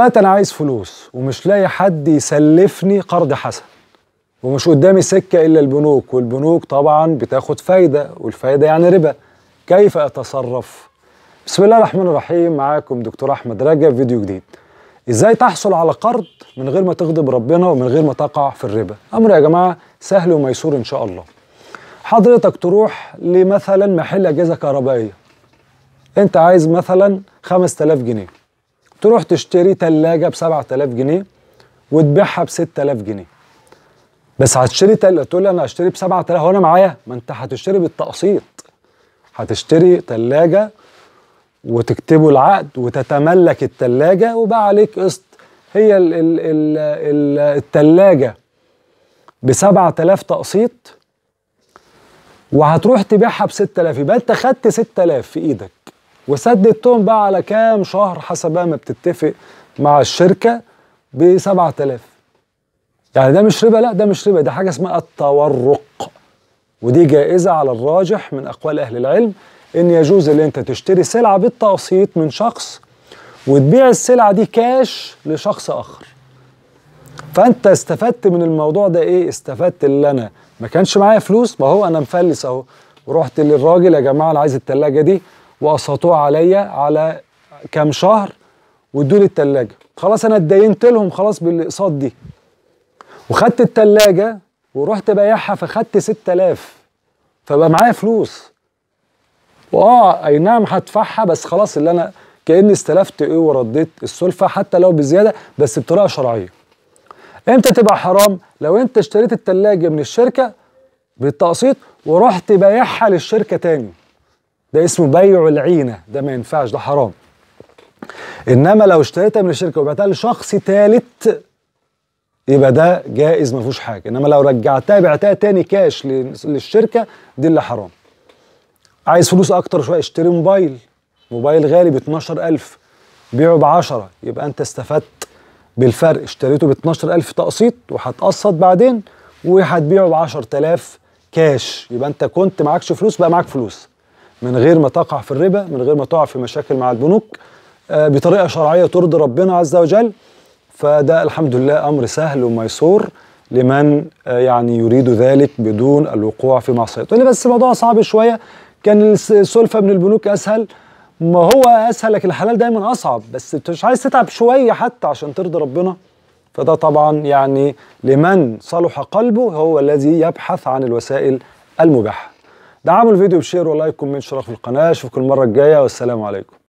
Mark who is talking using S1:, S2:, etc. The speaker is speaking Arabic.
S1: دلوقتي انا عايز فلوس ومش لاقي حد يسلفني قرض حسن ومش قدامي سكه الا البنوك والبنوك طبعا بتاخد فايده والفايده يعني ربا كيف اتصرف بسم الله الرحمن الرحيم معاكم دكتور احمد رجب فيديو جديد ازاي تحصل على قرض من غير ما تغضب ربنا ومن غير ما تقع في الربا امر يا جماعه سهل وميسور ان شاء الله حضرتك تروح لمثلا محل اجهزه كهربائيه انت عايز مثلا 5000 جنيه تروح تشتري تلاجة ب 7000 جنيه وتبيعها ب 6000 جنيه بس هتشتري تل... تقول لي انا هشتري ب 7000 وانا معايا ما انت هتشتري بالتقسيط هتشتري تلاجة وتكتبوا العقد وتتملك التلاجة وبقى عليك قسط هي ال ال ال ال التلاجة ب 7000 تقسيط وهتروح تبيعها ب 6000 يبقى انت خدت 6000 في ايدك وسددتهم بقى على كام شهر حسب ما بتتفق مع الشركه ب 7000 يعني ده مش ربا لا ده مش ربا ده حاجه اسمها التورق ودي جائزه على الراجح من اقوال اهل العلم ان يجوز ان انت تشتري سلعه بالتقسيط من شخص وتبيع السلعه دي كاش لشخص اخر فانت استفدت من الموضوع ده ايه استفدت اللي انا ما كانش معايا فلوس ما هو انا مفلس اهو ورحت للراجل يا جماعه انا عايز الثلاجه دي وقسطوه عليا على كام شهر وادوني التلاجه خلاص انا اتدينت لهم خلاص بالاقساط دي وخدت التلاجه ورحت بايعها فخدت 6000 فبقى معايا فلوس واه اي نعم هدفعها بس خلاص اللي انا كاني استلفت ايه ورديت السلفه حتى لو بزياده بس بطريقه شرعيه امتى تبقى حرام لو انت اشتريت التلاجه من الشركه بالتقسيط ورحت بايعها للشركه تاني ده اسمه بيع العينه ده ما ينفعش ده حرام انما لو اشتريتها من الشركه وبعتها لشخص ثالث يبقى ده جائز ما فيهوش حاجه انما لو رجعتها بعتها تاني كاش للشركه دي اللي حرام عايز فلوس اكتر شويه اشتري موبايل موبايل غالي ب 12000 بيعه ب 10 يبقى انت استفدت بالفرق اشتريته ب 12000 تقسيط وهتقسط بعدين وهتبيعه ب 10000 كاش يبقى انت كنت معكش فلوس بقى معاك فلوس من غير ما تقع في الربا من غير ما تقع في مشاكل مع البنوك آه، بطريقه شرعيه ترضي ربنا عز وجل فده الحمد لله امر سهل وميسور لمن آه، يعني يريد ذلك بدون الوقوع في معصيه تقول يعني بس الموضوع صعب شويه كان السلفه من البنوك اسهل ما هو اسهل لكن الحلال دايما اصعب بس انت مش عايز تتعب شويه حتى عشان ترضي ربنا فده طبعا يعني لمن صلح قلبه هو الذي يبحث عن الوسائل المباحه دعموا الفيديو بشير ولايك اشتراك شرف القناه اشوفكم المره الجايه والسلام عليكم